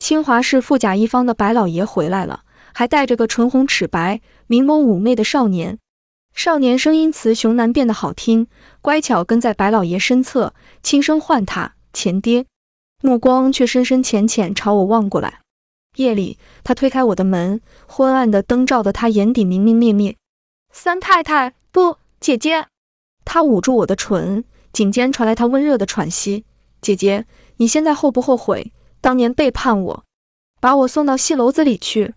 清华市富甲一方的白老爷回来了，还带着个唇红齿白、明眸妩媚的少年。少年声音雌雄难辨的好听，乖巧跟在白老爷身侧，轻声唤他前爹，目光却深深浅浅朝我望过来。夜里，他推开我的门，昏暗的灯照得他眼底明明灭灭。三太太不，姐姐。他捂住我的唇，颈间传来他温热的喘息。姐姐，你现在后不后悔？当年背叛我，把我送到戏楼子里去。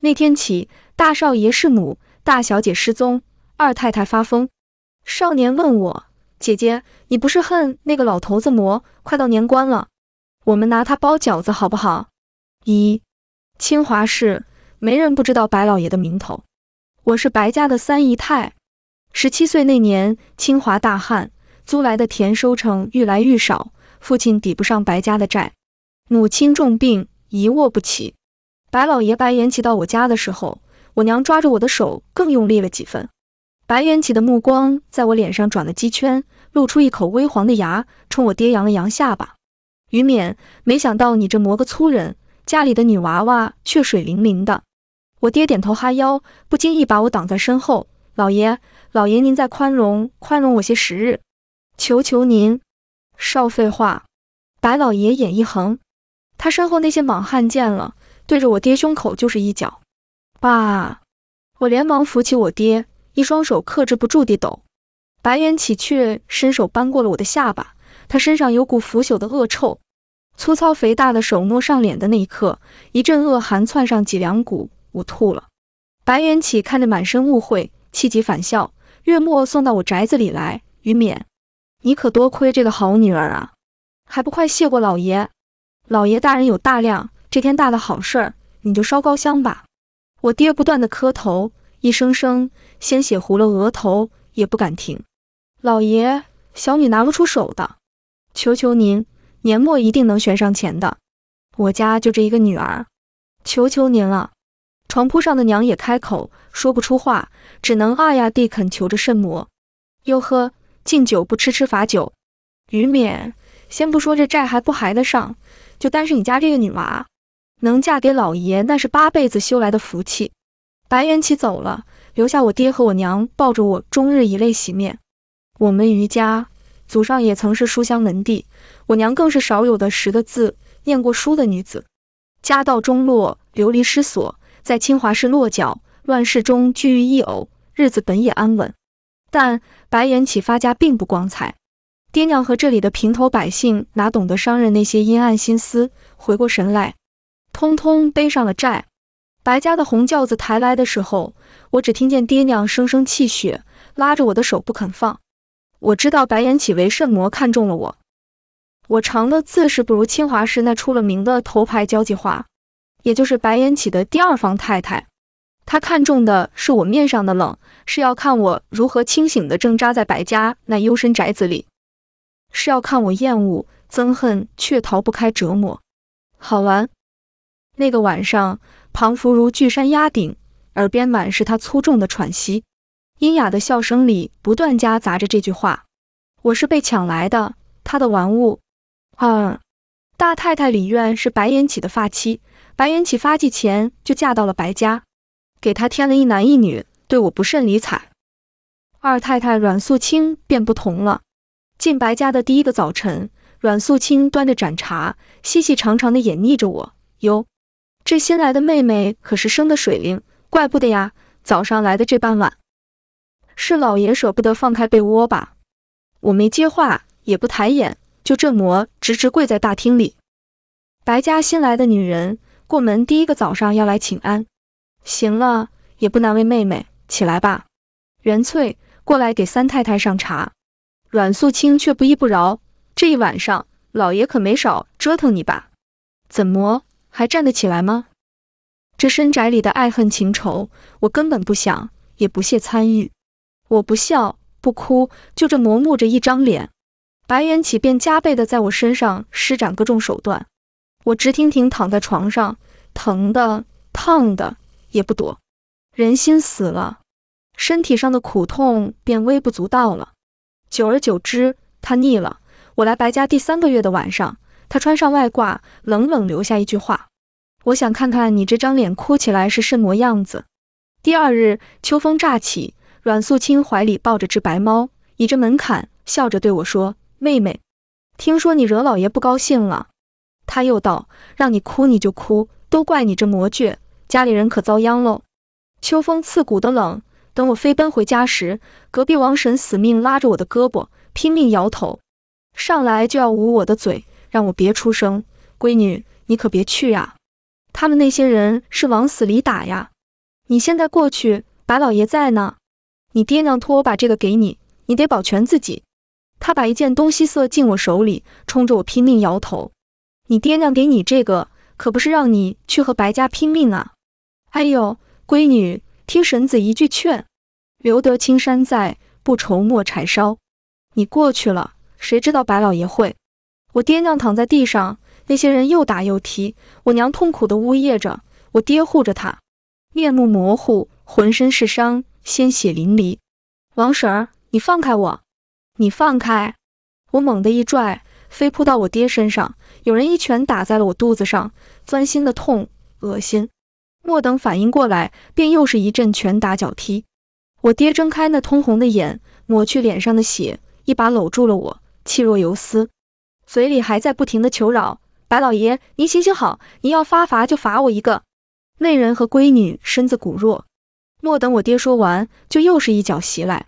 那天起，大少爷弑母，大小姐失踪，二太太发疯。少年问我：“姐姐，你不是恨那个老头子魔？快到年关了，我们拿他包饺子好不好？”一清华市没人不知道白老爷的名头。我是白家的三姨太。十七岁那年，清华大旱，租来的田收成愈来愈少，父亲抵不上白家的债。母亲重病，一卧不起。白老爷白元起到我家的时候，我娘抓着我的手更用力了几分。白元起的目光在我脸上转了几圈，露出一口微黄的牙，冲我爹扬了扬下巴：“于冕，没想到你这磨个粗人，家里的女娃娃却水灵灵的。”我爹点头哈腰，不经意把我挡在身后：“老爷，老爷您再宽容宽容我些时日，求求您。”少废话！白老爷眼一横。他身后那些莽汉见了，对着我爹胸口就是一脚。爸，我连忙扶起我爹，一双手克制不住地抖。白眼起却伸手扳过了我的下巴，他身上有股腐朽的恶臭，粗糙肥大的手摸上脸的那一刻，一阵恶寒窜上脊梁骨，我吐了。白眼起看着满身误会，气急反笑，月末送到我宅子里来，于勉，你可多亏这个好女儿啊，还不快谢过老爷！老爷大人有大量，这天大的好事，你就烧高香吧。我爹不断的磕头，一声声鲜血糊了额头，也不敢停。老爷，小女拿不出手的，求求您，年末一定能悬上钱的。我家就这一个女儿，求求您了。床铺上的娘也开口，说不出话，只能啊呀地恳求着圣母。哟呵，敬酒不吃吃罚酒。于冕，先不说这债还不还得上。就单是你家这个女娃，能嫁给老爷，那是八辈子修来的福气。白元启走了，留下我爹和我娘抱着我，终日以泪洗面。我们余家祖上也曾是书香门第，我娘更是少有的识得字、念过书的女子。家道中落，流离失所，在清华市落脚，乱世中居于一偶，日子本也安稳。但白元启发家并不光彩。爹娘和这里的平头百姓哪懂得商人那些阴暗心思？回过神来，通通背上了债。白家的红轿子抬来的时候，我只听见爹娘声声泣血，拉着我的手不肯放。我知道白眼起为甚魔看中了我，我长的自是不如清华市那出了名的头牌交际花，也就是白眼起的第二房太太。他看中的是我面上的冷，是要看我如何清醒的挣扎在白家那幽深宅子里。是要看我厌恶、憎恨，却逃不开折磨。好玩。那个晚上，庞福如巨山压顶，耳边满是他粗重的喘息，阴哑的笑声里不断夹杂着这句话：“我是被抢来的，他的玩物。”二大太太李苑是白延起的发妻，白延起发迹前就嫁到了白家，给他添了一男一女，对我不甚理睬。二太太阮素清便不同了。进白家的第一个早晨，阮素清端着盏茶，细细长长的眼逆着我，哟，这新来的妹妹可是生的水灵，怪不得呀，早上来的这般晚，是老爷舍不得放开被窝吧？我没接话，也不抬眼，就这模直直跪在大厅里。白家新来的女人，过门第一个早上要来请安，行了，也不难为妹妹，起来吧。袁翠，过来给三太太上茶。阮素清却不依不饶，这一晚上老爷可没少折腾你吧？怎么还站得起来吗？这深宅里的爱恨情仇，我根本不想，也不屑参与。我不笑不哭，就这磨木着一张脸。白元启便加倍的在我身上施展各种手段，我直挺挺躺在床上，疼的、烫的也不躲。人心死了，身体上的苦痛便微不足道了。久而久之，他腻了。我来白家第三个月的晚上，他穿上外褂，冷冷留下一句话：“我想看看你这张脸哭起来是甚模样子。”第二日，秋风乍起，阮素清怀里抱着只白猫，倚着门槛，笑着对我说：“妹妹，听说你惹老爷不高兴了。”他又道：“让你哭你就哭，都怪你这魔倔，家里人可遭殃喽。”秋风刺骨的冷。等我飞奔回家时，隔壁王婶死命拉着我的胳膊，拼命摇头，上来就要捂我的嘴，让我别出声。闺女，你可别去呀，他们那些人是往死里打呀。你现在过去，白老爷在呢，你爹娘托我把这个给你，你得保全自己。他把一件东西塞进我手里，冲着我拼命摇头。你爹娘给你这个，可不是让你去和白家拼命啊。哎呦，闺女，听婶子一句劝。留得青山在，不愁莫柴烧。你过去了，谁知道白老爷会？我爹娘躺在地上，那些人又打又踢，我娘痛苦的呜咽着，我爹护着他，面目模糊，浑身是伤，鲜血淋漓。王婶，你放开我！你放开！我猛地一拽，飞扑到我爹身上。有人一拳打在了我肚子上，钻心的痛，恶心。莫等反应过来，便又是一阵拳打脚踢。我爹睁开那通红的眼，抹去脸上的血，一把搂住了我，气若游丝，嘴里还在不停的求饶：“白老爷，您行行好，您要发罚就罚我一个。”那人和闺女身子骨弱，莫等我爹说完，就又是一脚袭来，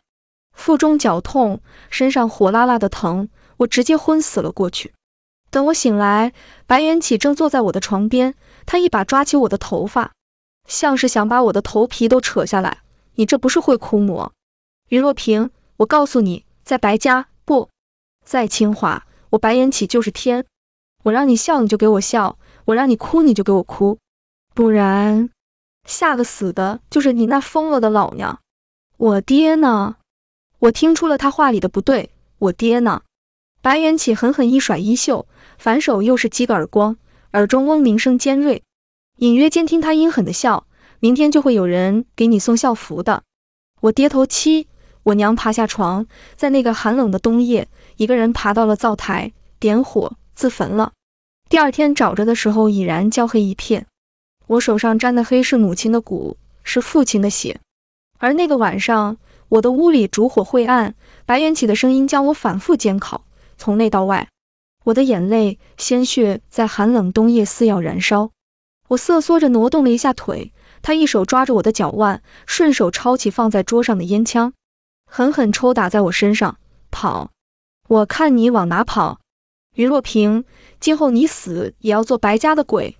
腹中绞痛，身上火辣辣的疼，我直接昏死了过去。等我醒来，白元起正坐在我的床边，他一把抓起我的头发，像是想把我的头皮都扯下来。你这不是会哭魔，于若平，我告诉你，在白家不在清华，我白言起就是天，我让你笑你就给我笑，我让你哭你就给我哭，不然吓个死的就是你那疯了的老娘。我爹呢？我听出了他话里的不对，我爹呢？白元启狠狠一甩衣袖，反手又是击个耳光，耳中嗡鸣声尖锐，隐约间听他阴狠的笑。明天就会有人给你送校服的。我爹头七，我娘爬下床，在那个寒冷的冬夜，一个人爬到了灶台，点火自焚了。第二天找着的时候，已然焦黑一片。我手上沾的黑是母亲的骨，是父亲的血。而那个晚上，我的屋里烛火晦暗，白眼起的声音将我反复煎烤，从内到外。我的眼泪、鲜血在寒冷冬夜似要燃烧。我瑟缩着挪动了一下腿。他一手抓着我的脚腕，顺手抄起放在桌上的烟枪，狠狠抽打在我身上。跑！我看你往哪跑！于若平，今后你死也要做白家的鬼。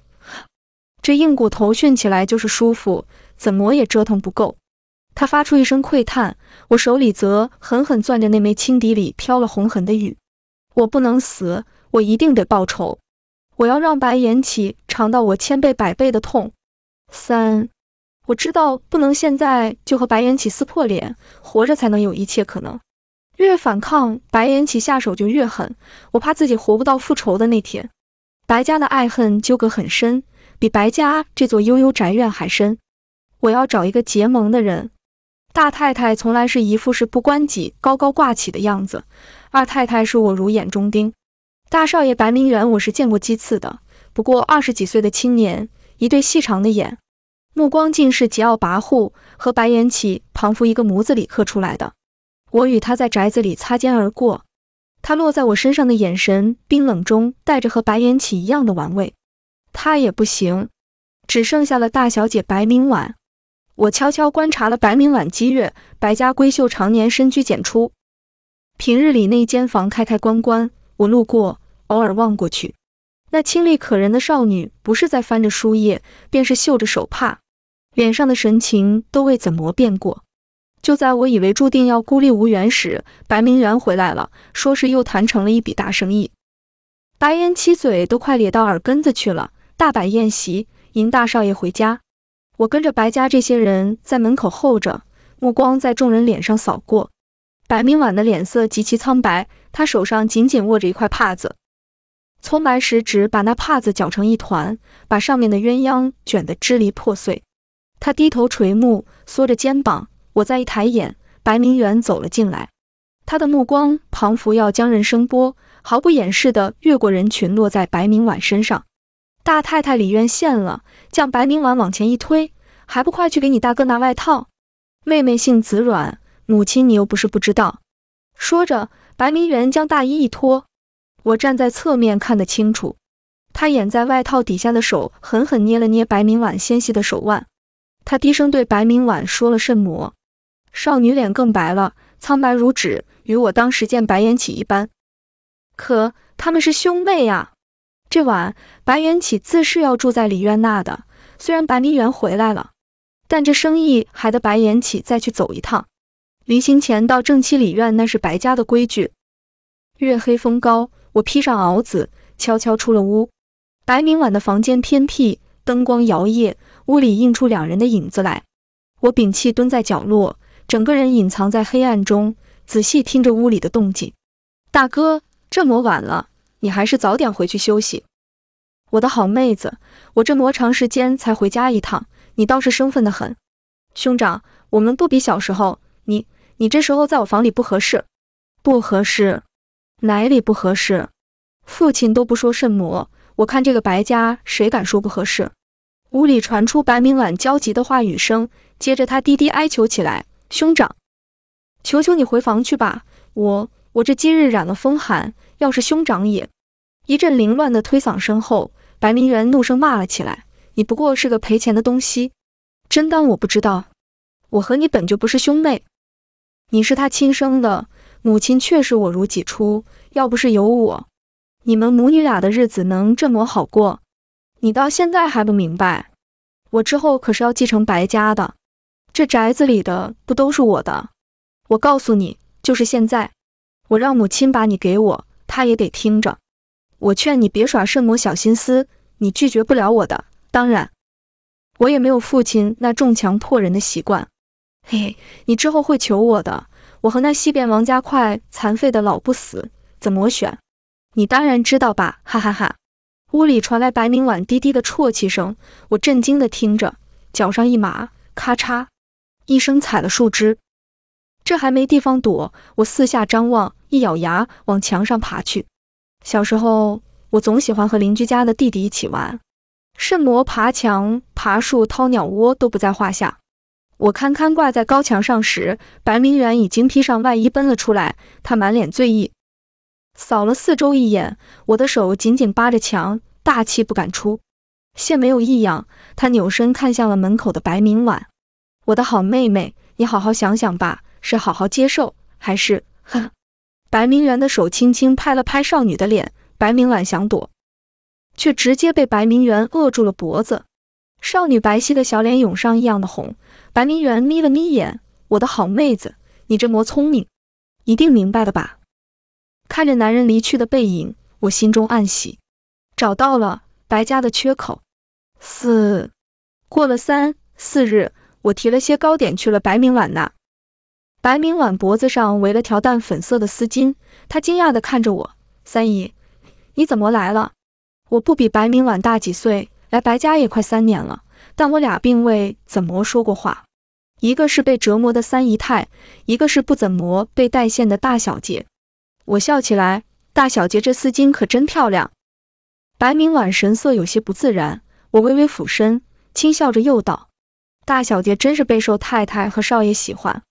这硬骨头训起来就是舒服，怎么也折腾不够。他发出一声喟叹，我手里则狠狠攥着那枚青笛，里飘了红痕的玉。我不能死，我一定得报仇。我要让白岩起尝到我千倍百倍的痛。三，我知道不能现在就和白颜起撕破脸，活着才能有一切可能。越反抗，白颜起下手就越狠，我怕自己活不到复仇的那天。白家的爱恨纠葛很深，比白家这座悠悠宅院还深。我要找一个结盟的人。大太太从来是一副是不关己、高高挂起的样子，二太太视我如眼中钉。大少爷白明远，我是见过几次的，不过二十几岁的青年。一对细长的眼，目光尽是桀骜跋扈，和白延起仿佛一个模子里刻出来的。我与他在宅子里擦肩而过，他落在我身上的眼神，冰冷中带着和白延起一样的玩味。他也不行，只剩下了大小姐白明婉。我悄悄观察了白明婉几月，白家闺秀常年深居简出，平日里那间房开开关关，我路过，偶尔望过去。那清丽可人的少女不是在翻着书页，便是绣着手帕，脸上的神情都未怎么变过。就在我以为注定要孤立无援时，白明远回来了，说是又谈成了一笔大生意。白烟七嘴都快咧到耳根子去了，大摆宴席迎大少爷回家。我跟着白家这些人在门口候着，目光在众人脸上扫过。白明婉的脸色极其苍白，他手上紧紧握着一块帕子。葱白石指把那帕子搅成一团，把上面的鸳鸯卷得支离破碎。他低头垂目，缩着肩膀。我再一抬眼，白明远走了进来。他的目光彷佛要将人声波毫不掩饰的越过人群，落在白明婉身上。大太太李渊现了，将白明婉往前一推，还不快去给你大哥拿外套？妹妹性子软，母亲你又不是不知道。说着，白明远将大衣一脱。我站在侧面看得清楚，他掩在外套底下的手狠狠捏了捏白明婉纤细的手腕，他低声对白明婉说了甚魔。少女脸更白了，苍白如纸，与我当时见白颜起一般。可他们是兄妹呀！这晚，白颜起自是要住在李院那的，虽然白明媛回来了，但这生意还得白颜起再去走一趟。临行前到正妻李院，那是白家的规矩。月黑风高。我披上袄子，悄悄出了屋。白明晚的房间偏僻，灯光摇曳，屋里映出两人的影子来。我屏气蹲在角落，整个人隐藏在黑暗中，仔细听着屋里的动静。大哥，这么晚了，你还是早点回去休息。我的好妹子，我这么长时间才回家一趟，你倒是生分的很。兄长，我们不比小时候，你，你这时候在我房里不合适，不合适。哪里不合适？父亲都不说圣么，我看这个白家谁敢说不合适？屋里传出白明婉焦急的话语声，接着他低低哀求起来：“兄长，求求你回房去吧，我我这今日染了风寒，要是兄长也……”一阵凌乱的推搡声后，白明远怒声骂了起来：“你不过是个赔钱的东西，真当我不知道，我和你本就不是兄妹，你是他亲生的。”母亲确实我如己出，要不是有我，你们母女俩的日子能这么好过？你到现在还不明白？我之后可是要继承白家的，这宅子里的不都是我的？我告诉你，就是现在，我让母亲把你给我，她也得听着。我劝你别耍圣母小心思，你拒绝不了我的。当然，我也没有父亲那众强迫人的习惯。嘿，你之后会求我的。我和那西边王家快残废的老不死怎么选？你当然知道吧，哈哈哈！屋里传来白明婉低低的啜泣声，我震惊的听着，脚上一麻，咔嚓一声踩了树枝，这还没地方躲，我四下张望，一咬牙往墙上爬去。小时候我总喜欢和邻居家的弟弟一起玩，顺魔爬墙、爬树、掏鸟窝都不在话下。我堪堪挂在高墙上时，白明远已经披上外衣奔了出来，他满脸醉意，扫了四周一眼。我的手紧紧扒着墙，大气不敢出。谢没有异样，他扭身看向了门口的白明婉，我的好妹妹，你好好想想吧，是好好接受，还是……呵。白明远的手轻轻拍了拍少女的脸，白明婉想躲，却直接被白明远扼住了脖子。少女白皙的小脸涌上异样的红，白明媛眯了眯眼，我的好妹子，你这魔聪明，一定明白了吧？看着男人离去的背影，我心中暗喜，找到了白家的缺口。四过了三四日，我提了些糕点去了白明婉那。白明婉脖子上围了条淡粉色的丝巾，她惊讶的看着我，三姨，你怎么来了？我不比白明婉大几岁？来白家也快三年了，但我俩并未怎么说过话。一个是被折磨的三姨太，一个是不怎么被待见的大小姐。我笑起来，大小姐这丝巾可真漂亮。白明婉神色有些不自然，我微微俯身，轻笑着又道：“大小姐真是备受太太和少爷喜欢，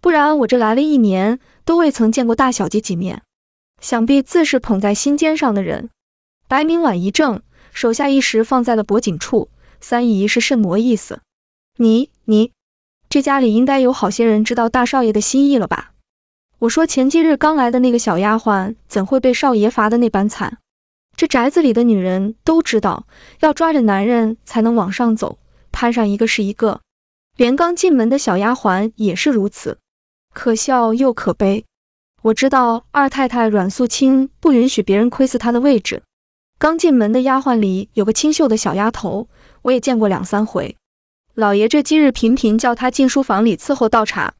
不然我这来了一年，都未曾见过大小姐几面，想必自是捧在心尖上的人。”白明婉一怔。手下一时放在了脖颈处，三姨是甚么意思？你你，这家里应该有好些人知道大少爷的心意了吧？我说前几日刚来的那个小丫鬟怎会被少爷罚的那般惨？这宅子里的女人都知道，要抓着男人才能往上走，攀上一个是一个，连刚进门的小丫鬟也是如此，可笑又可悲。我知道二太太阮素清不允许别人窥伺她的位置。刚进门的丫鬟里有个清秀的小丫头，我也见过两三回。老爷这几日频频叫她进书房里伺候倒茶。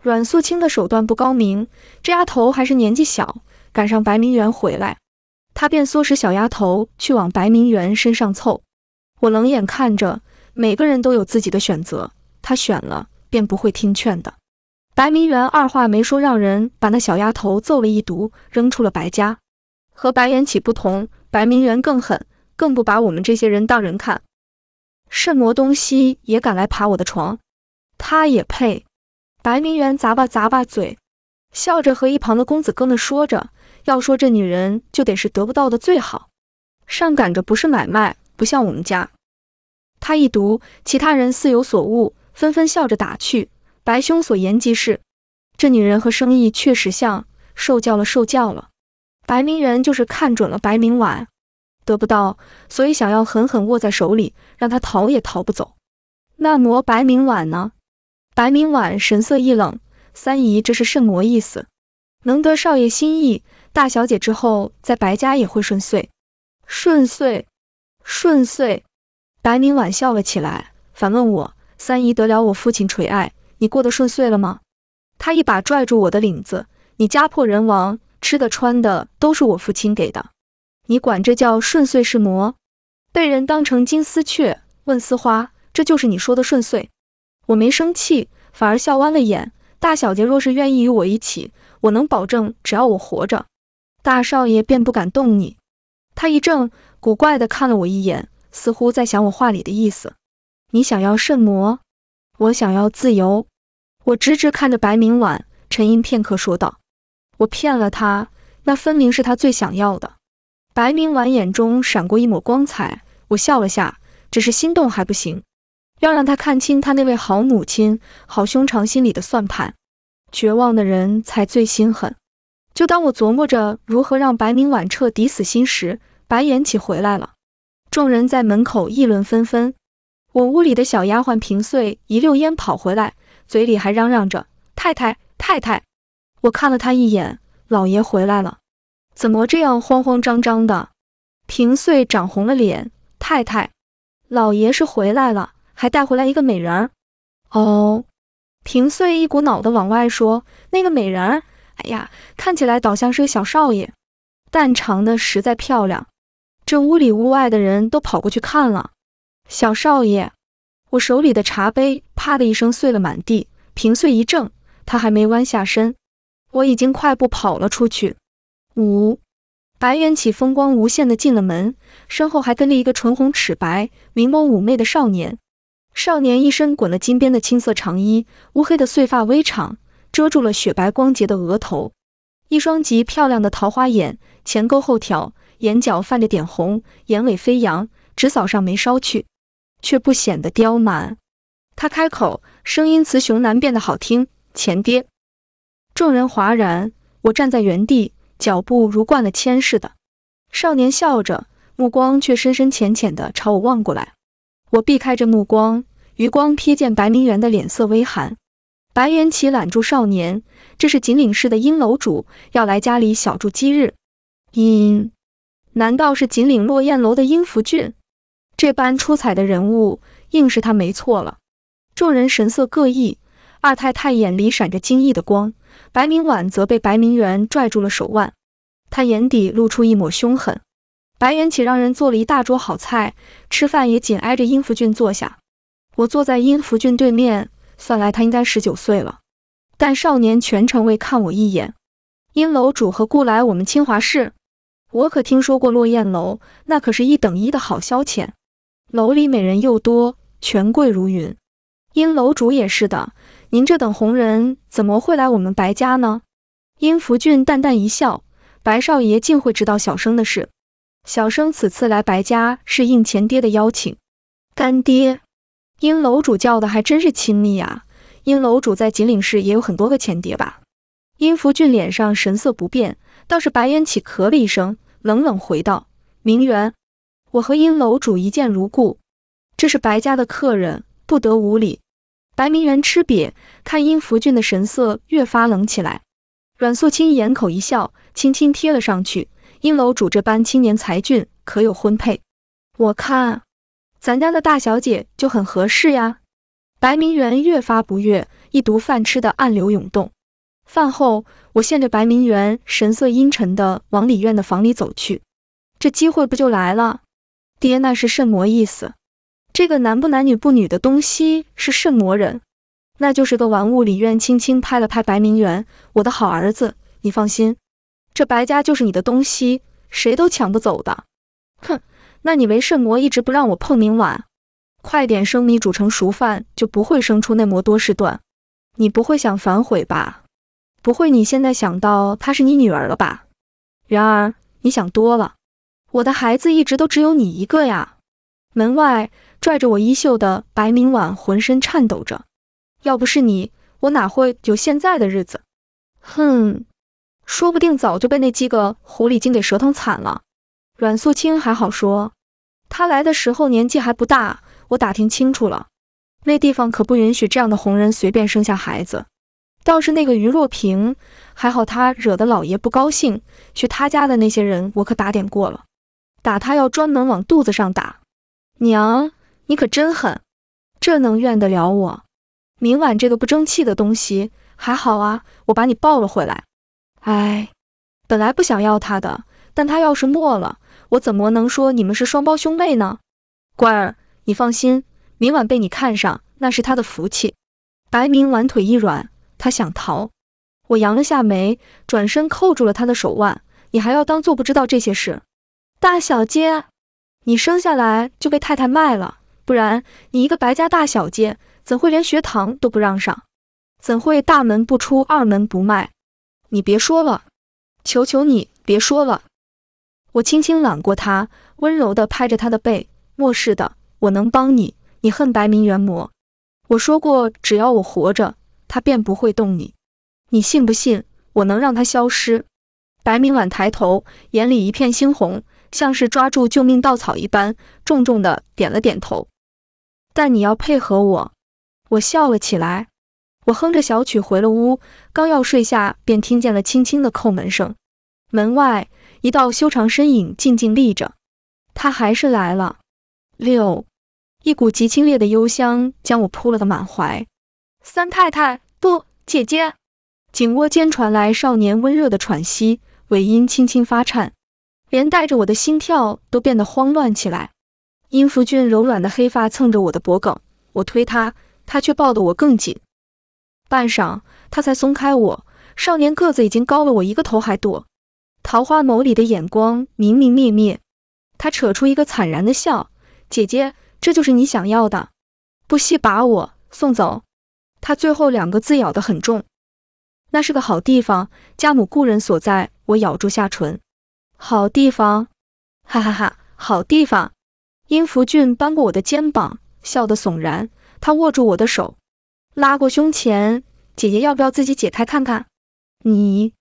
阮素清的手段不高明，这丫头还是年纪小，赶上白明媛回来，她便唆使小丫头去往白明媛身上凑。我冷眼看着，每个人都有自己的选择，她选了便不会听劝的。白明媛二话没说，让人把那小丫头揍了一顿，扔出了白家。和白元起不同。白明媛更狠，更不把我们这些人当人看，甚魔东西也敢来爬我的床，他也配！白明媛砸吧砸吧嘴，笑着和一旁的公子哥们说着，要说这女人就得是得不到的最好，上赶着不是买卖，不像我们家。他一读，其他人似有所悟，纷纷笑着打趣：“白兄所言极是，这女人和生意确实像，受教了，受教了。”白明远就是看准了白明婉，得不到，所以想要狠狠握在手里，让他逃也逃不走。那魔白明婉呢？白明婉神色一冷：“三姨，这是甚魔意思？能得少爷心意，大小姐之后在白家也会顺遂，顺遂，顺遂。”白明婉笑了起来，反问我：“三姨得了我父亲垂爱，你过得顺遂了吗？”他一把拽住我的领子：“你家破人亡。”吃的穿的都是我父亲给的，你管这叫顺遂是魔，被人当成金丝雀问丝花，这就是你说的顺遂？我没生气，反而笑弯了眼。大小姐若是愿意与我一起，我能保证只要我活着，大少爷便不敢动你。他一怔，古怪的看了我一眼，似乎在想我话里的意思。你想要圣魔？我想要自由。我直直看着白明晚，沉吟片刻说道。我骗了他，那分明是他最想要的。白明婉眼中闪过一抹光彩，我笑了下，只是心动还不行，要让他看清他那位好母亲、好兄长心里的算盘。绝望的人才最心狠。就当我琢磨着如何让白明婉彻底死心时，白眼起回来了，众人在门口议论纷纷。我屋里的小丫鬟平岁一溜烟跑回来，嘴里还嚷嚷着：“太太，太太。”我看了他一眼，老爷回来了，怎么这样慌慌张张的？平岁涨红了脸，太太，老爷是回来了，还带回来一个美人。哦，平岁一股脑的往外说，那个美人，哎呀，看起来倒像是个小少爷，但长得实在漂亮。这屋里屋外的人都跑过去看了。小少爷，我手里的茶杯啪的一声碎了满地。平穗一怔，他还没弯下身。我已经快步跑了出去。五白元启风光无限的进了门，身后还跟着一个唇红齿白、明眸妩媚的少年。少年一身滚了金边的青色长衣，乌黑的碎发微长，遮住了雪白光洁的额头，一双极漂亮的桃花眼前勾后挑，眼角泛着点红，眼尾飞扬，直扫上眉梢去，却不显得刁蛮。他开口，声音雌雄难辨的好听，前爹。众人哗然，我站在原地，脚步如灌了铅似的。少年笑着，目光却深深浅浅的朝我望过来。我避开这目光，余光瞥见白明远的脸色微寒。白元启揽住少年，这是锦岭市的阴楼，主要来家里小住几日。阴，难道是锦岭落雁楼的阴福俊？这般出彩的人物，硬是他没错了。众人神色各异。二太太眼里闪着惊异的光，白明婉则被白明媛拽住了手腕，她眼底露出一抹凶狠。白元启让人做了一大桌好菜，吃饭也紧挨着殷福俊坐下。我坐在殷福俊对面，算来他应该十九岁了，但少年全程未看我一眼。殷楼主和顾来我们清华市，我可听说过落雁楼，那可是一等一的好消遣，楼里美人又多，权贵如云。殷楼主也是的。您这等红人怎么会来我们白家呢？殷福俊淡淡一笑，白少爷竟会知道小生的事。小生此次来白家是应前爹的邀请。干爹，殷楼主叫的还真是亲密啊。殷楼主在锦岭市也有很多个前爹吧？殷福俊脸上神色不变，倒是白烟起咳了一声，冷冷回道：“明媛，我和殷楼主一见如故，这是白家的客人，不得无礼。”白明媛吃瘪，看殷福俊的神色越发冷起来。阮素清掩口一笑，轻轻贴了上去。殷楼主这般青年才俊，可有婚配？我看咱家的大小姐就很合适呀。白明媛越发不悦，一毒饭吃的暗流涌动。饭后，我见着白明媛神色阴沉的往李院的房里走去，这机会不就来了？爹那是甚么意思？这个男不男女不女的东西是圣魔人，那就是个玩物。李苑轻轻拍了拍白明远，我的好儿子，你放心，这白家就是你的东西，谁都抢不走的。哼，那你为圣魔一直不让我碰明婉，快点生米煮成熟饭，就不会生出那么多事端。你不会想反悔吧？不会，你现在想到她是你女儿了吧？然而你想多了，我的孩子一直都只有你一个呀。门外拽着我衣袖的白明婉浑身颤抖着，要不是你，我哪会有现在的日子？哼，说不定早就被那几个狐狸精给折腾惨了。阮素清还好说，他来的时候年纪还不大，我打听清楚了，那地方可不允许这样的红人随便生下孩子。倒是那个于若萍，还好她惹得老爷不高兴，去他家的那些人我可打点过了，打他要专门往肚子上打。娘，你可真狠，这能怨得了我？明晚这个不争气的东西还好啊，我把你抱了回来。哎，本来不想要他的，但他要是没了，我怎么能说你们是双胞兄妹呢？乖儿，你放心，明晚被你看上，那是他的福气。白明晚腿一软，他想逃，我扬了下眉，转身扣住了他的手腕，你还要当做不知道这些事？大小姐。你生下来就被太太卖了，不然你一个白家大小姐，怎会连学堂都不让上，怎会大门不出二门不迈？你别说了，求求你别说了。我轻轻揽过他，温柔的拍着他的背，漠视的，我能帮你。你恨白明元魔，我说过，只要我活着，他便不会动你。你信不信，我能让他消失？白明婉抬头，眼里一片猩红。像是抓住救命稻草一般，重重的点了点头。但你要配合我。我笑了起来，我哼着小曲回了屋，刚要睡下，便听见了轻轻的叩门声。门外一道修长身影静静立着，他还是来了。六，一股极清冽的幽香将我扑了个满怀。三太太，不，姐姐。颈窝间传来少年温热的喘息，尾音轻轻发颤。连带着我的心跳都变得慌乱起来。殷福俊柔软的黑发蹭着我的脖梗，我推他，他却抱得我更紧。半晌，他才松开我。少年个子已经高了我一个头还多，桃花眸里的眼光明明灭灭。他扯出一个惨然的笑：“姐姐，这就是你想要的，不惜把我送走。”他最后两个字咬得很重。那是个好地方，家母故人所在。我咬住下唇。好地方，哈哈哈，好地方。殷福俊扳过我的肩膀，笑得悚然。他握住我的手，拉过胸前，姐姐要不要自己解开看看？你，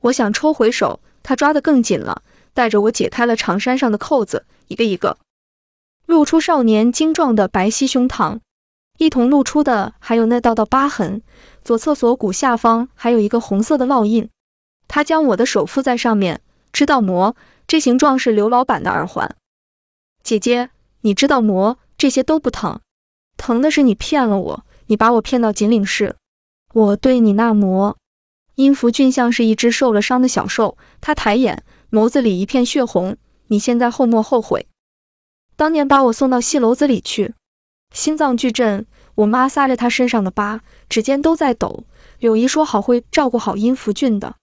我想抽回手，他抓得更紧了，带着我解开了长衫上的扣子，一个一个，露出少年精壮的白皙胸膛。一同露出的还有那道道疤痕，左侧锁骨下方还有一个红色的烙印。他将我的手附在上面。知道魔，这形状是刘老板的耳环。姐姐，你知道魔，这些都不疼，疼的是你骗了我，你把我骗到锦岭市，我对你那魔。殷福俊像是一只受了伤的小兽，他抬眼，眸子里一片血红。你现在后莫后悔，当年把我送到戏楼子里去，心脏巨震。我妈撒着他身上的疤，指尖都在抖。柳姨说好会照顾好殷福俊的。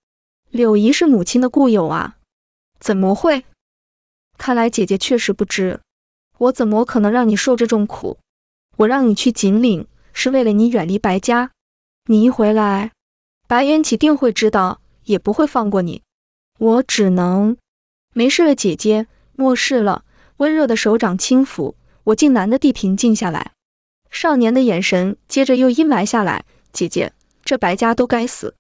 柳姨是母亲的故友啊，怎么会？看来姐姐确实不知，我怎么可能让你受这种苦？我让你去锦岭，是为了你远离白家，你一回来，白烟起定会知道，也不会放过你。我只能没事了，姐姐，没事了。温热的手掌轻抚我，竟难的地平静下来，少年的眼神接着又阴霾下来。姐姐，这白家都该死。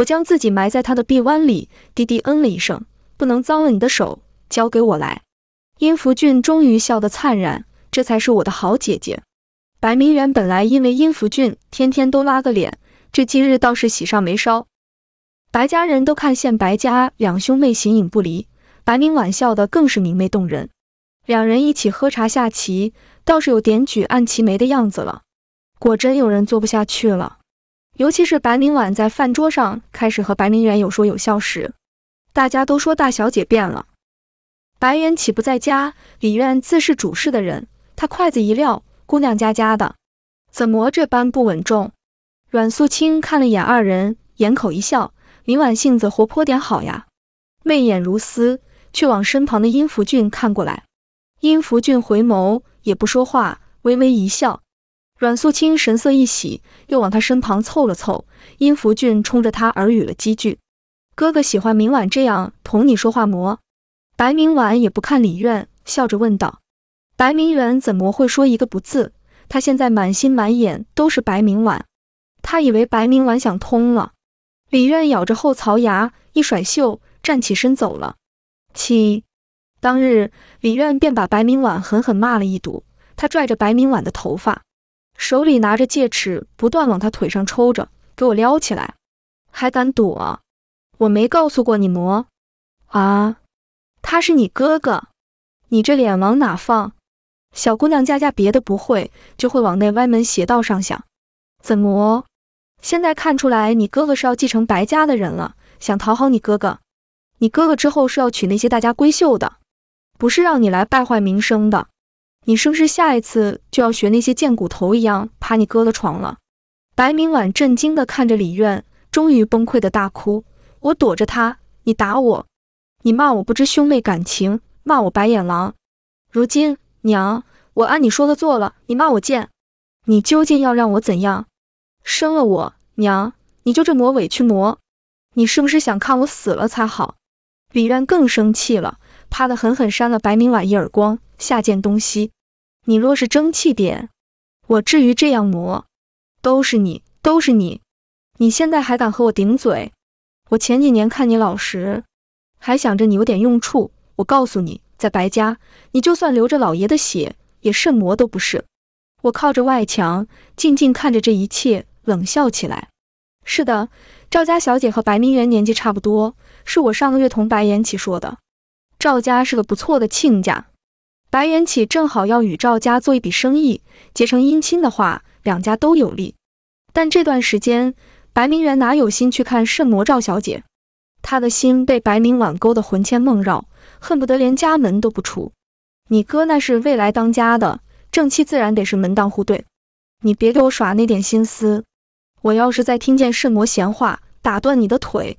我将自己埋在他的臂弯里，低低嗯了一声，不能脏了你的手，交给我来。殷福俊终于笑得灿然，这才是我的好姐姐。白明远本来因为殷福俊天天都拉个脸，这今日倒是喜上眉梢。白家人都看现白家两兄妹形影不离，白明婉笑得更是明媚动人，两人一起喝茶下棋，倒是有点举案齐眉的样子了。果真有人坐不下去了。尤其是白明婉在饭桌上开始和白明远有说有笑时，大家都说大小姐变了。白媛岂不在家，李苑自是主事的人，她筷子一撂，姑娘家家的，怎么这般不稳重？阮素清看了眼二人，眼口一笑，明婉性子活泼点好呀，媚眼如丝，却往身旁的殷福俊看过来。殷福俊回眸，也不说话，微微一笑。阮素清神色一喜，又往他身旁凑了凑，殷福俊冲着他耳语了几句：“哥哥喜欢明晚这样同你说话模。”白明晚也不看李苑，笑着问道：“白明远怎么会说一个不字？他现在满心满眼都是白明晚，他以为白明晚想通了。”李苑咬着后槽牙，一甩袖，站起身走了。七当日，李苑便把白明晚狠狠骂了一顿，他拽着白明晚的头发。手里拿着戒尺，不断往他腿上抽着，给我撩起来，还敢躲？我没告诉过你魔啊，他是你哥哥，你这脸往哪放？小姑娘家家别的不会，就会往那歪门邪道上想。怎么，现在看出来你哥哥是要继承白家的人了？想讨好你哥哥？你哥哥之后是要娶那些大家闺秀的，不是让你来败坏名声的。你是不是下一次就要学那些贱骨头一样爬你哥的床了？白明婉震惊的看着李愿，终于崩溃的大哭。我躲着他，你打我，你骂我不知兄妹感情，骂我白眼狼。如今娘，我按你说的做了，你骂我贱，你究竟要让我怎样？生了我，娘，你就这魔委屈魔，你是不是想看我死了才好？李愿更生气了。啪的狠狠扇了白明婉一耳光，下贱东西！你若是争气点，我至于这样磨？都是你，都是你！你现在还敢和我顶嘴？我前几年看你老实，还想着你有点用处。我告诉你，在白家，你就算流着老爷的血，也甚魔都不是。我靠着外墙，静静看着这一切，冷笑起来。是的，赵家小姐和白明媛年纪差不多，是我上个月同白延起说的。赵家是个不错的亲家，白元启正好要与赵家做一笔生意，结成姻亲的话，两家都有利。但这段时间，白明远哪有心去看圣魔赵小姐？他的心被白明婉勾得魂牵梦绕，恨不得连家门都不出。你哥那是未来当家的，正妻自然得是门当户对。你别给我耍那点心思，我要是再听见圣魔闲话，打断你的腿！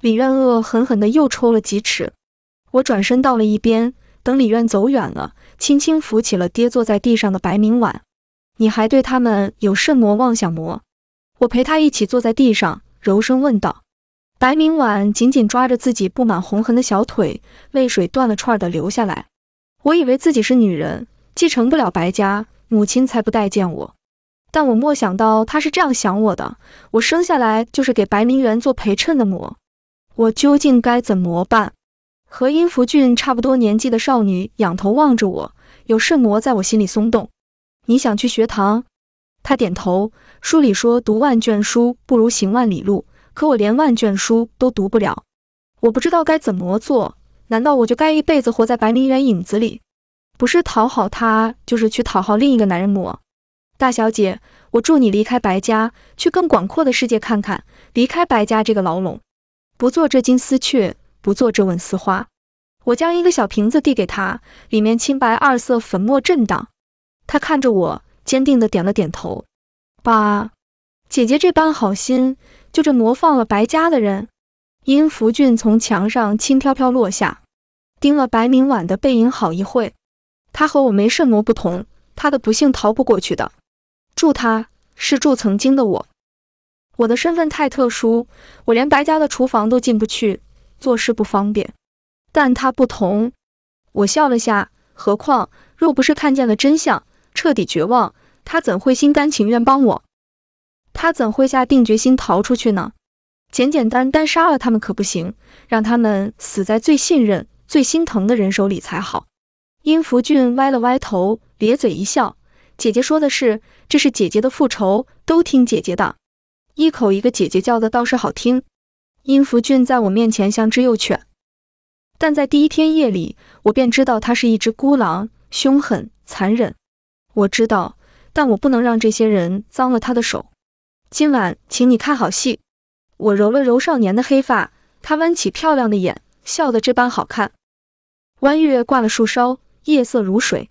李渊恶狠狠的又抽了几尺。我转身到了一边，等李院走远了，轻轻扶起了跌坐在地上的白明婉。你还对他们有甚魔妄想魔？我陪他一起坐在地上，柔声问道。白明婉紧紧抓着自己布满红痕的小腿，泪水断了串的流下来。我以为自己是女人，继承不了白家，母亲才不待见我。但我莫想到她是这样想我的，我生下来就是给白明媛做陪衬的魔，我究竟该怎么办？和殷福俊差不多年纪的少女仰头望着我，有圣魔在我心里松动。你想去学堂？她点头。书里说读万卷书不如行万里路，可我连万卷书都读不了，我不知道该怎么做。难道我就该一辈子活在白明远影子里？不是讨好他，就是去讨好另一个男人魔。大小姐，我祝你离开白家，去更广阔的世界看看，离开白家这个牢笼，不做这金丝雀。不做这问丝花，我将一个小瓶子递给他，里面青白二色粉末震荡。他看着我，坚定的点了点头。爸，姐姐这般好心，就这魔放了白家的人。殷福俊从墙上轻飘飘落下，盯了白明婉的背影好一会。他和我没什么不同，他的不幸逃不过去的。祝他，是祝曾经的我。我的身份太特殊，我连白家的厨房都进不去。做事不方便，但他不同。我笑了下，何况若不是看见了真相，彻底绝望，他怎会心甘情愿帮我？他怎会下定决心逃出去呢？简简单单杀了他们可不行，让他们死在最信任、最心疼的人手里才好。殷福俊歪了歪头，咧嘴一笑：“姐姐说的是，这是姐姐的复仇，都听姐姐的。一口一个姐姐叫的倒是好听。”殷福俊在我面前像只幼犬，但在第一天夜里，我便知道他是一只孤狼，凶狠残忍。我知道，但我不能让这些人脏了他的手。今晚，请你看好戏。我揉了揉少年的黑发，他弯起漂亮的眼，笑得这般好看。弯月挂了树梢，夜色如水。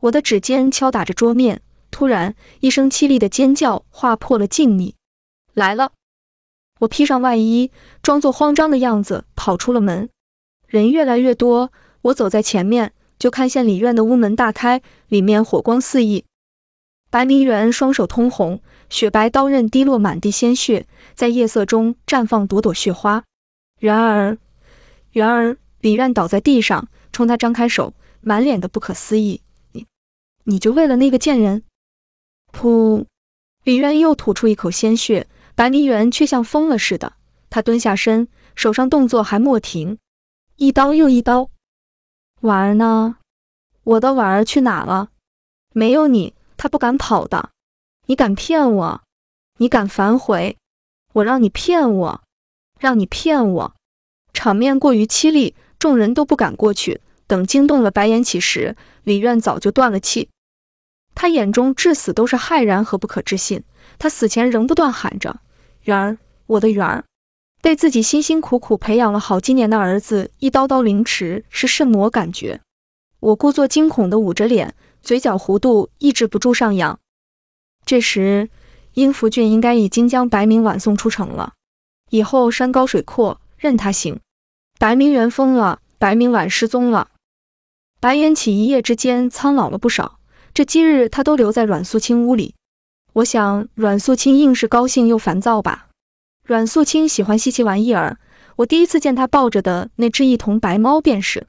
我的指尖敲打着桌面，突然一声凄厉的尖叫划破了静谧，来了。我披上外衣，装作慌张的样子，跑出了门。人越来越多，我走在前面，就看见李院的屋门大开，里面火光四溢。白明远双手通红，雪白刀刃滴落满地鲜血，在夜色中绽放朵朵血花。然而，然而，李院倒在地上，冲他张开手，满脸的不可思议：“你，你就为了那个贱人？”噗，李院又吐出一口鲜血。白梨园却像疯了似的，他蹲下身，手上动作还没停，一刀又一刀。婉儿呢？我的婉儿去哪了？没有你，他不敢跑的。你敢骗我？你敢反悔？我让你骗我，让你骗我！场面过于凄厉，众人都不敢过去。等惊动了白颜起时，李院早就断了气。他眼中至死都是骇然和不可置信，他死前仍不断喊着。然我的元儿被自己辛辛苦苦培养了好几年的儿子一刀刀凌迟，是甚么感觉？我故作惊恐的捂着脸，嘴角弧度抑制不住上扬。这时，殷福俊应该已经将白明婉送出城了。以后山高水阔，任他行。白明元疯了，白明婉失踪了，白元启一夜之间苍老了不少。这今日他都留在阮素清屋里。我想阮素清硬是高兴又烦躁吧。阮素清喜欢稀奇玩意儿，我第一次见他抱着的那只异瞳白猫便是。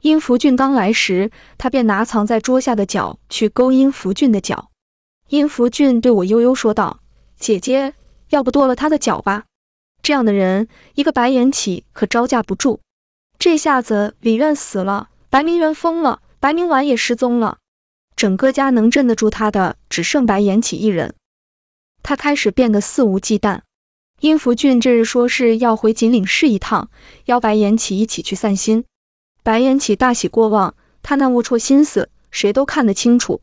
殷福俊刚来时，他便拿藏在桌下的脚去勾殷福俊的脚。殷福俊对我悠悠说道：“姐姐，要不剁了他的脚吧，这样的人一个白眼起可招架不住。”这下子李愿死了，白明媛疯了，白明婉也失踪了。整个家能镇得住他的，只剩白颜起一人。他开始变得肆无忌惮。殷福俊这日说是要回锦岭市一趟，邀白颜起一起去散心。白颜起大喜过望，他那龌龊心思谁都看得清楚。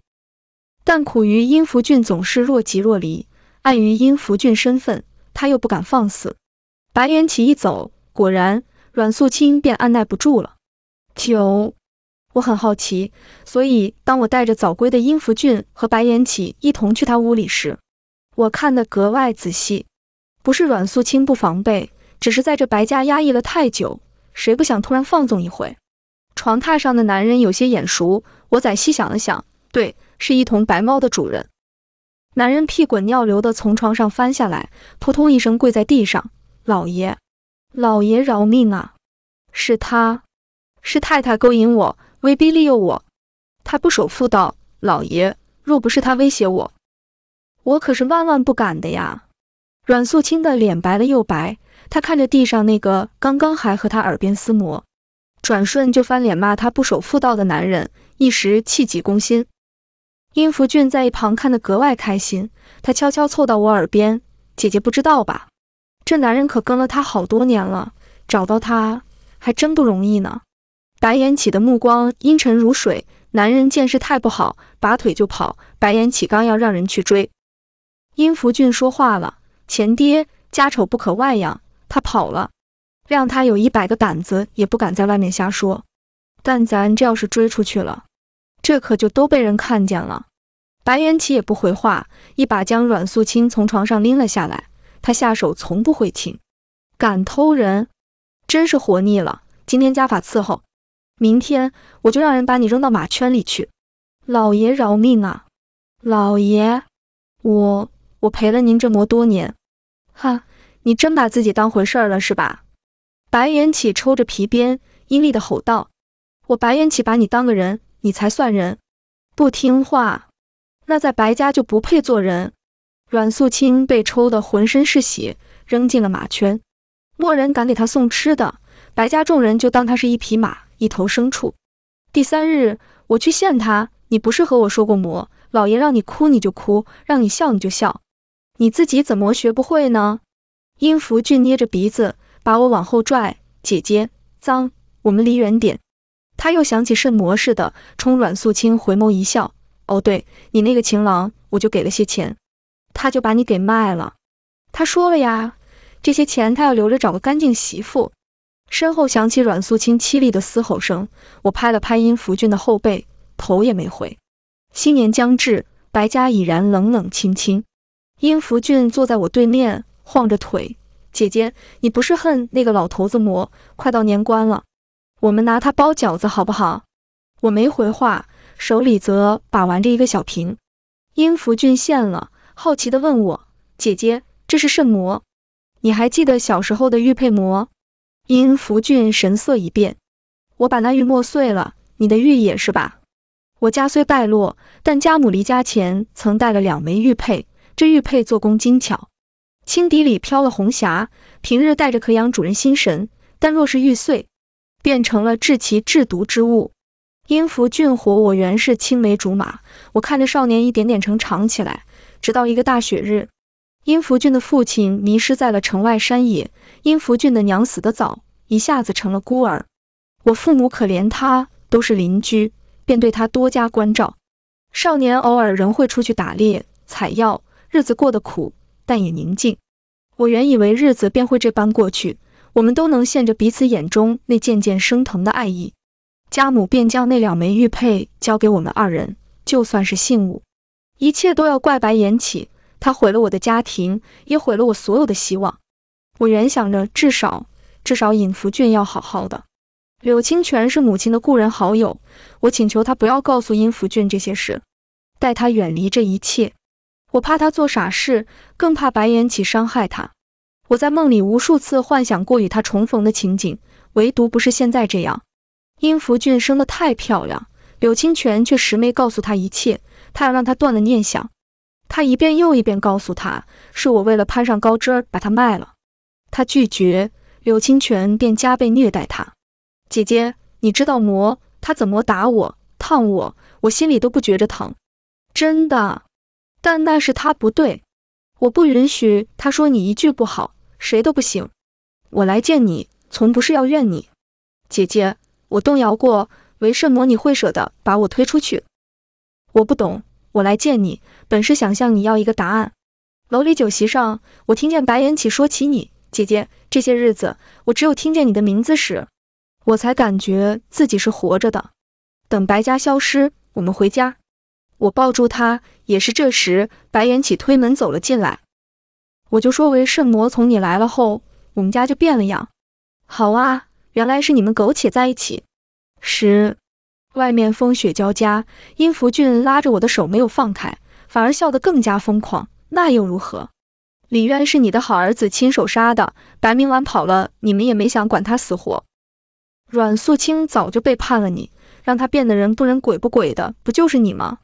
但苦于殷福俊总是若即若离，碍于殷福俊身份，他又不敢放肆。白颜起一走，果然阮素清便按耐不住了。九。我很好奇，所以当我带着早归的殷福俊和白延启一同去他屋里时，我看的格外仔细。不是阮素清不防备，只是在这白家压抑了太久，谁不想突然放纵一回？床榻上的男人有些眼熟，我仔细想了想，对，是一同白猫的主人。男人屁滚尿流的从床上翻下来，扑通一声跪在地上：“老爷，老爷饶命啊！是他，是太太勾引我。”威逼利诱我，他不守妇道，老爷若不是他威胁我，我可是万万不敢的呀。阮素清的脸白了又白，他看着地上那个刚刚还和他耳边厮磨，转瞬就翻脸骂他不守妇道的男人，一时气急攻心。殷福俊在一旁看得格外开心，他悄悄凑到我耳边，姐姐不知道吧？这男人可跟了他好多年了，找到他还真不容易呢。白岩启的目光阴沉如水，男人见势太不好，拔腿就跑。白岩启刚要让人去追，殷福俊说话了：“前爹，家丑不可外扬，他跑了，谅他有一百个胆子也不敢在外面瞎说。但咱这要是追出去了，这可就都被人看见了。”白岩启也不回话，一把将阮素清从床上拎了下来，他下手从不会轻，敢偷人，真是活腻了，今天家法伺候。明天我就让人把你扔到马圈里去，老爷饶命啊！老爷，我我陪了您这么多年，哈，你真把自己当回事了是吧？白眼起抽着皮鞭，阴厉的吼道：“我白眼起把你当个人，你才算人，不听话，那在白家就不配做人。”阮素清被抽的浑身是血，扔进了马圈，没人敢给他送吃的，白家众人就当他是一匹马。一头牲畜。第三日，我去见他。你不是和我说过魔老爷让你哭你就哭，让你笑你就笑，你自己怎么学不会呢？殷福俊捏着鼻子，把我往后拽。姐姐，脏，我们离远点。他又想起圣魔似的，冲阮素清回眸一笑。哦，对你那个情郎，我就给了些钱，他就把你给卖了。他说了呀，这些钱他要留着找个干净媳妇。身后响起阮素清凄厉的嘶吼声，我拍了拍殷福俊的后背，头也没回。新年将至，白家已然冷冷清清。殷福俊坐在我对面，晃着腿，姐姐，你不是恨那个老头子魔？快到年关了，我们拿他包饺子好不好？我没回话，手里则把玩着一个小瓶。殷福俊现了，好奇的问我，姐姐，这是甚魔？你还记得小时候的玉佩魔？殷福俊神色一变，我把那玉墨碎了，你的玉也是吧？我家虽败落，但家母离家前曾带了两枚玉佩，这玉佩做工精巧，青底里飘了红霞，平日带着可养主人心神，但若是玉碎，变成了致其制毒之物。殷福俊，活，我原是青梅竹马，我看着少年一点点成长起来，直到一个大雪日。殷福俊的父亲迷失在了城外山野，殷福俊的娘死得早，一下子成了孤儿。我父母可怜他，都是邻居，便对他多加关照。少年偶尔仍会出去打猎、采药，日子过得苦，但也宁静。我原以为日子便会这般过去，我们都能现着彼此眼中那渐渐升腾的爱意。家母便将那两枚玉佩交给我们二人，就算是信物。一切都要怪白岩起。他毁了我的家庭，也毁了我所有的希望。我原想着，至少至少尹福俊要好好的。柳清泉是母亲的故人好友，我请求他不要告诉尹福俊这些事，带他远离这一切。我怕他做傻事，更怕白岩起伤害他。我在梦里无数次幻想过与他重逢的情景，唯独不是现在这样。殷福俊生的太漂亮，柳清泉却实没告诉他一切，他要让他断了念想。他一遍又一遍告诉他，是我为了攀上高枝儿把他卖了。他拒绝，柳清泉便加倍虐待他。姐姐，你知道魔，他怎么打我、烫我，我心里都不觉着疼，真的。但那是他不对，我不允许他说你一句不好，谁都不行。我来见你，从不是要怨你。姐姐，我动摇过，为甚魔你会舍得把我推出去？我不懂。我来见你，本是想向你要一个答案。楼里酒席上，我听见白颜起说起你姐姐。这些日子，我只有听见你的名字时，我才感觉自己是活着的。等白家消失，我们回家。我抱住他，也是这时，白颜起推门走了进来。我就说为圣魔，从你来了后，我们家就变了样。好啊，原来是你们苟且在一起时。外面风雪交加，殷福俊拉着我的手没有放开，反而笑得更加疯狂。那又如何？李渊是你的好儿子亲手杀的，白明晚跑了，你们也没想管他死活。阮素清早就背叛了你，让他变得人不人鬼不鬼的，不就是你吗？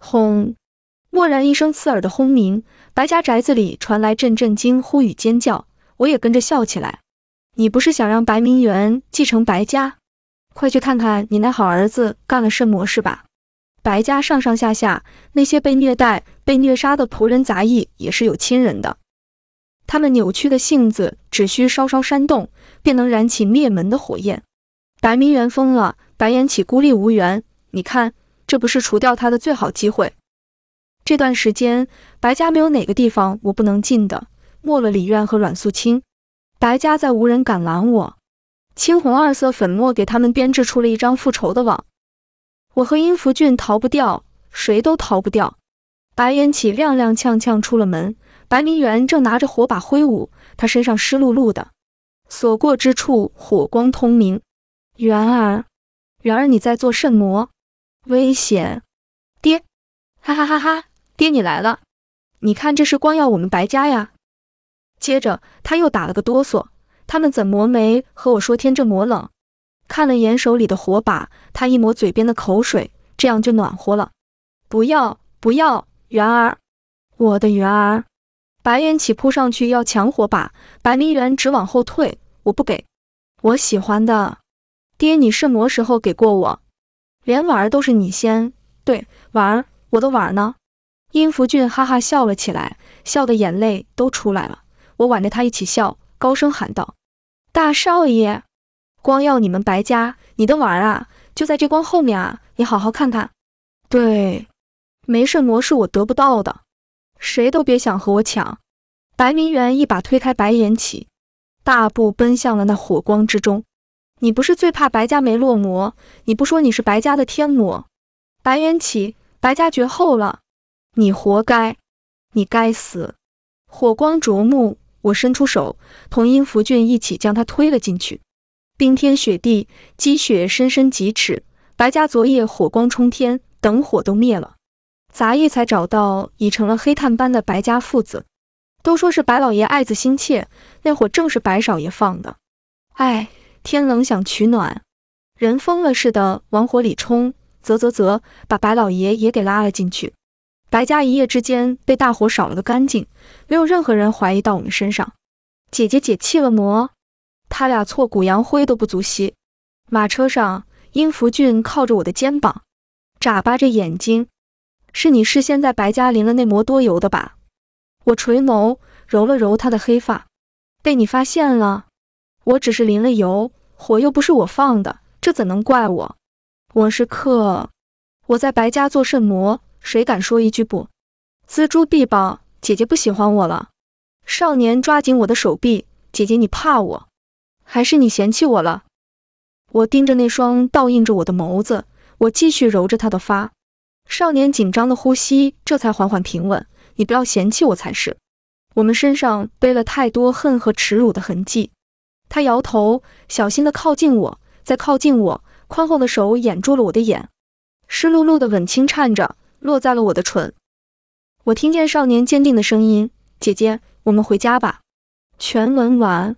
轰！蓦然一声刺耳的轰鸣，白家宅子里传来阵阵惊呼与尖叫，我也跟着笑起来。你不是想让白明远继承白家？快去看看你那好儿子干了甚魔事吧！白家上上下下那些被虐待、被虐杀的仆人杂役也是有亲人的，他们扭曲的性子只需稍稍煽动，便能燃起灭门的火焰。白明远疯了，白岩起孤立无援，你看，这不是除掉他的最好机会。这段时间，白家没有哪个地方我不能进的，没了李院和阮素清，白家再无人敢拦我。青红二色粉末给他们编织出了一张复仇的网，我和殷福俊逃不掉，谁都逃不掉。白元起踉踉跄跄出了门，白明远正拿着火把挥舞，他身上湿漉漉的，所过之处火光通明。元儿，元儿你在做甚魔？危险！爹！哈哈哈哈！爹你来了！你看这是光耀我们白家呀！接着他又打了个哆嗦。他们怎么没和我说天这么冷？看了眼手里的火把，他一抹嘴边的口水，这样就暖和了。不要不要，元儿，我的元儿！白元起扑上去要抢火把，白明元直往后退，我不给，我喜欢的。爹，你什么时候给过我？连婉儿都是你先，对，婉儿，我的婉儿呢？殷福俊哈哈笑了起来，笑的眼泪都出来了，我挽着他一起笑。高声喊道：“大少爷，光耀你们白家，你的儿啊，就在这光后面啊，你好好看看。”对，梅圣魔是我得不到的，谁都别想和我抢。白明远一把推开白颜起，大步奔向了那火光之中。你不是最怕白家没落魔？你不说你是白家的天魔？白延起，白家绝后了，你活该，你该死！火光灼目。我伸出手，同殷福俊一起将他推了进去。冰天雪地，积雪深深几尺。白家昨夜火光冲天，等火都灭了，杂役才找到，已成了黑炭般的白家父子。都说是白老爷爱子心切，那火正是白少爷放的。哎，天冷想取暖，人疯了似的往火里冲，啧啧啧，把白老爷也给拉了进去。白家一夜之间被大火烧了个干净，没有任何人怀疑到我们身上。姐姐解气了么？他俩挫骨扬灰都不足惜。马车上，殷福俊靠着我的肩膀，眨巴着眼睛。是你事先在白家淋了那魔多油的吧？我垂眸揉了揉他的黑发，被你发现了。我只是淋了油，火又不是我放的，这怎能怪我？我是客，我在白家做甚魔？谁敢说一句不？锱铢必报，姐姐不喜欢我了。少年抓紧我的手臂，姐姐你怕我，还是你嫌弃我了？我盯着那双倒映着我的眸子，我继续揉着他的发。少年紧张的呼吸这才缓缓平稳。你不要嫌弃我才是。我们身上背了太多恨和耻辱的痕迹。他摇头，小心的靠近我，再靠近我，宽厚的手掩住了我的眼，湿漉漉的吻轻颤着。落在了我的唇，我听见少年坚定的声音：“姐姐，我们回家吧。”全文完。